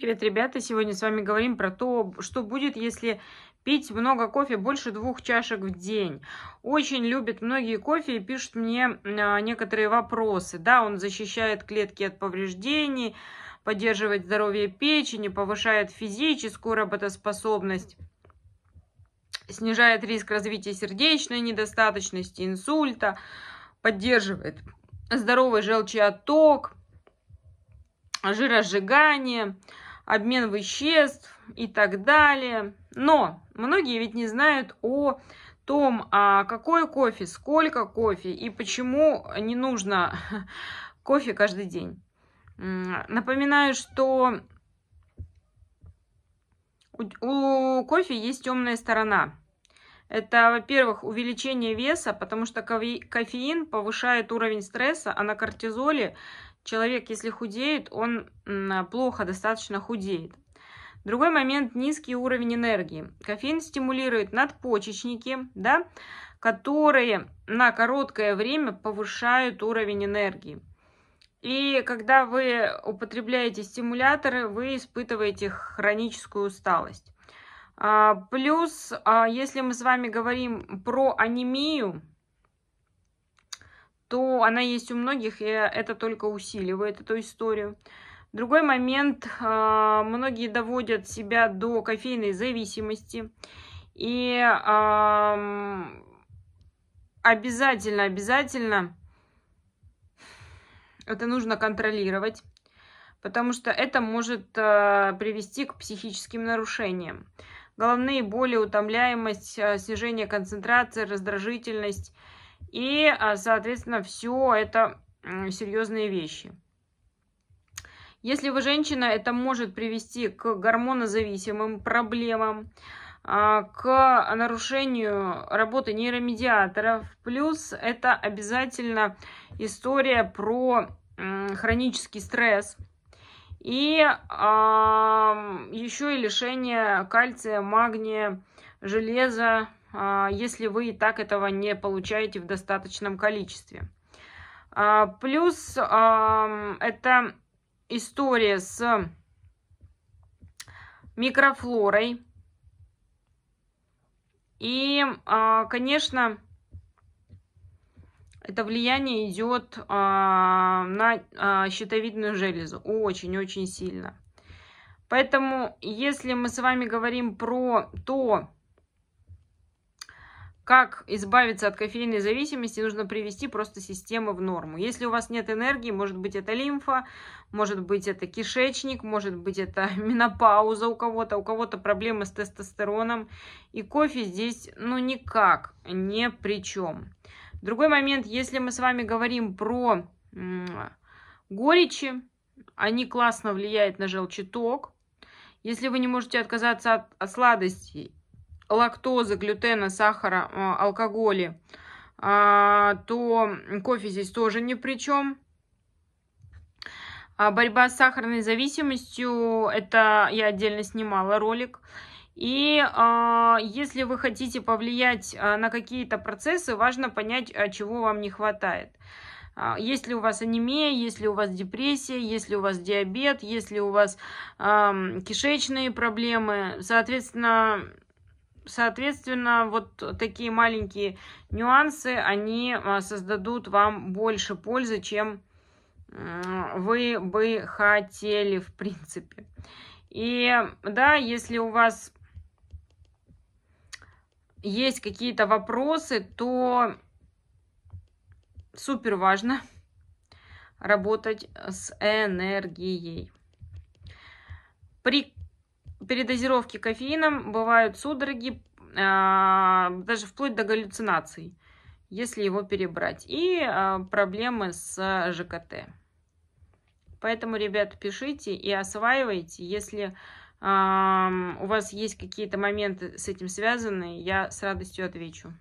Привет, ребята! Сегодня с вами говорим про то, что будет, если пить много кофе, больше двух чашек в день. Очень любят многие кофе и пишут мне а, некоторые вопросы. Да, он защищает клетки от повреждений, поддерживает здоровье печени, повышает физическую работоспособность, снижает риск развития сердечной недостаточности, инсульта, поддерживает здоровый желчный отток, жиросжигание – обмен веществ и так далее. Но многие ведь не знают о том, а какой кофе, сколько кофе и почему не нужно кофе каждый день. Напоминаю, что у кофе есть темная сторона. Это, во-первых, увеличение веса, потому что кофеин повышает уровень стресса, а на кортизоле человек, если худеет, он а, плохо достаточно худеет. Другой момент – низкий уровень энергии. Кофеин стимулирует надпочечники, да, которые на короткое время повышают уровень энергии. И когда вы употребляете стимуляторы, вы испытываете хроническую усталость. А, плюс, а, если мы с вами говорим про анемию, то она есть у многих, и это только усиливает эту историю. Другой момент, а, многие доводят себя до кофейной зависимости, и обязательно, обязательно это нужно контролировать, потому что это может а, привести к психическим нарушениям. Головные боли, утомляемость, а, снижение концентрации, раздражительность – и, а, соответственно, все это серьезные вещи. Если вы женщина, это может привести к гормонозависимым проблемам, а, к нарушению работы нейромедиаторов. Плюс это обязательно история про хронический стресс. И еще и лишение кальция, магния, железа, а, если вы и так этого не получаете в достаточном количестве. А, плюс это история с микрофлорой. И, а, конечно, это влияние идет на щитовидную железу очень-очень сильно. Поэтому, если мы с вами говорим про то, как избавиться от кофейной зависимости, нужно привести просто систему в норму. Если у вас нет энергии, может быть это лимфа, может быть это кишечник, может быть это менопауза у кого-то, у кого-то проблемы с тестостероном. И кофе здесь ну никак, не при чем. Другой момент, если мы с вами говорим про горечи, они классно влияют на желчеток. Если вы не можете отказаться от, от сладостей лактозы, глютена, сахара, э, алкоголе, а, то кофе здесь тоже ни при чем. А борьба с сахарной зависимостью, это я отдельно снимала ролик. И э, если вы хотите повлиять э, на какие-то процессы, важно понять, э, чего вам не хватает. Если у вас анемия, если у вас депрессия, если у вас диабет, если у вас э, кишечные проблемы, соответственно, Соответственно, вот такие маленькие нюансы, они а, создадут вам больше пользы, чем вы бы хотели, в принципе. И да, если у вас есть какие-то вопросы, то супер важно работать с энергией. При передозировки кофеином бывают судороги, а, даже вплоть до галлюцинаций, если его перебрать. И а, проблемы с а, ЖКТ. Поэтому, ребят, пишите и осваивайте. Если у вас есть какие-то моменты с этим связанные, я с радостью отвечу.